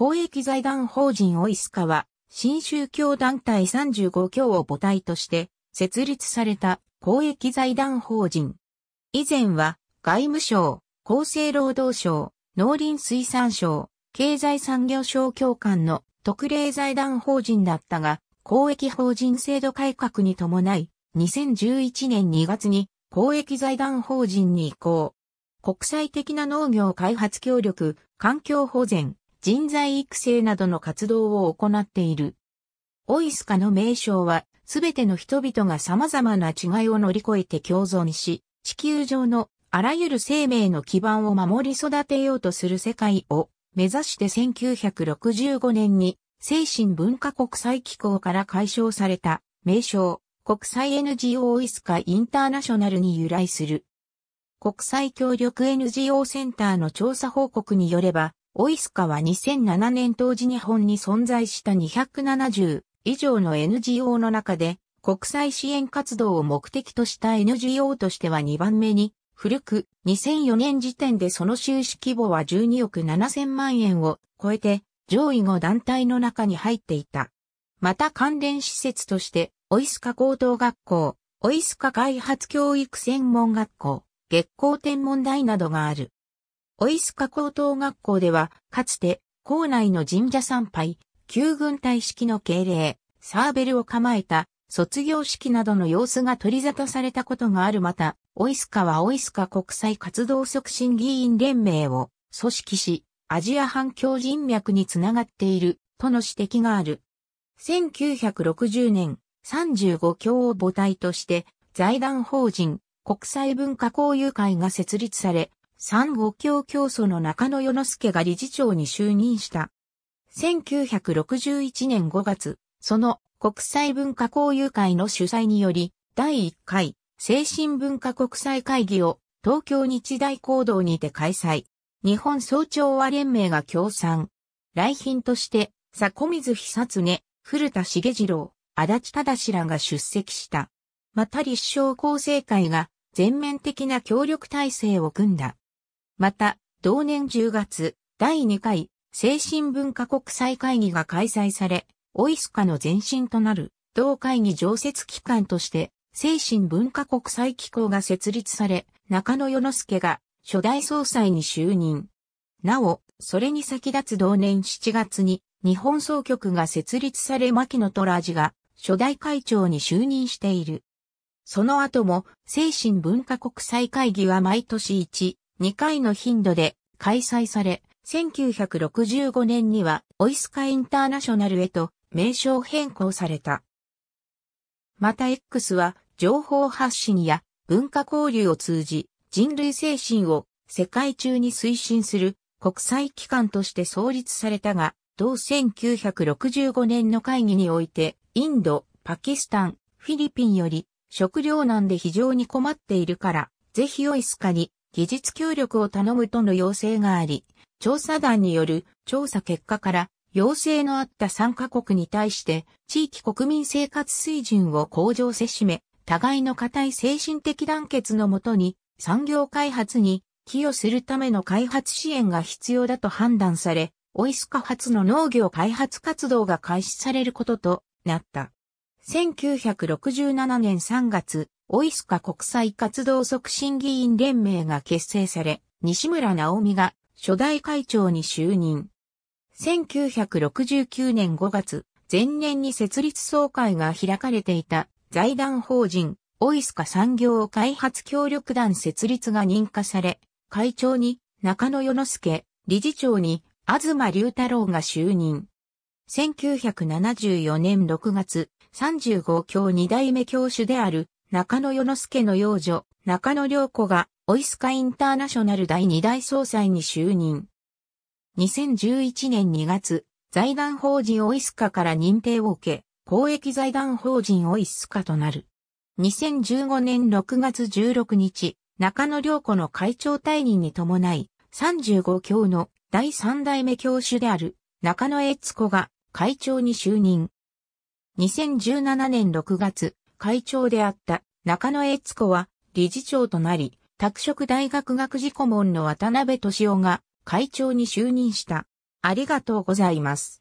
公益財団法人オイスカは、新宗教団体35教を母体として、設立された公益財団法人。以前は、外務省、厚生労働省、農林水産省、経済産業省協官の特例財団法人だったが、公益法人制度改革に伴い、2011年2月に公益財団法人に移行。国際的な農業開発協力、環境保全、人材育成などの活動を行っている。オイスカの名称は、すべての人々が様々な違いを乗り越えて共存し、地球上のあらゆる生命の基盤を守り育てようとする世界を目指して1965年に精神文化国際機構から解消された名称国際 NGO オイスカインターナショナルに由来する。国際協力 NGO センターの調査報告によればオイスカは2007年当時日本に存在した270以上の NGO の中で国際支援活動を目的とした NGO としては2番目に古く2004年時点でその収支規模は12億7000万円を超えて上位5団体の中に入っていた。また関連施設としてオイスカ高等学校、オイスカ開発教育専門学校、月光天文台などがある。オイスカ高等学校では、かつて、校内の神社参拝、旧軍隊式の敬礼、サーベルを構えた、卒業式などの様子が取り沙汰されたことがあるまた、オイスカはオイスカ国際活動促進議員連盟を組織し、アジア反共人脈につながっている、との指摘がある。1960年、35教を母体として、財団法人、国際文化交流会が設立され、三五教教祖の中野世之助が理事長に就任した。1961年5月、その国際文化交流会の主催により、第1回精神文化国際会議を東京日大講堂にて開催。日本総長和連盟が協賛。来賓として、古水久常、古田重次郎、足立忠らが出席した。また立正厚生会が全面的な協力体制を組んだ。また、同年10月、第2回、精神文化国際会議が開催され、オイスカの前身となる、同会議常設機関として、精神文化国際機構が設立され、中野世之助が初代総裁に就任。なお、それに先立つ同年7月に、日本総局が設立され牧野虎ジが初代会長に就任している。その後も、精神文化国際会議は毎年1、2回の頻度で開催され、1965年にはオイスカインターナショナルへと名称変更された。また X は情報発信や文化交流を通じ人類精神を世界中に推進する国際機関として創立されたが、同1965年の会議においてインド、パキスタン、フィリピンより食糧難で非常に困っているから、ぜひオイスカに技術協力を頼むとの要請があり、調査団による調査結果から要請のあった参加国に対して地域国民生活水準を向上せしめ、互いの固い精神的団結のもとに産業開発に寄与するための開発支援が必要だと判断され、オイスカ発の農業開発活動が開始されることとなった。1967年3月、オイスカ国際活動促進議員連盟が結成され、西村直美が初代会長に就任。1969年5月、前年に設立総会が開かれていた財団法人オイスカ産業開発協力団設立が認可され、会長に中野世之助、理事長に東隆太郎が就任。1974年6月、35教2代目教主である中野世之助の養女、中野良子が、オイスカインターナショナル第2代総裁に就任。2011年2月、財団法人オイスカから認定を受け、公益財団法人オイスカとなる。2015年6月16日、中野良子の会長退任に伴い、35教の第3代目教主である中野悦子が会長に就任。2017年6月、会長であった中野悦子は理事長となり、拓殖大学学士顧問の渡辺敏夫が会長に就任した。ありがとうございます。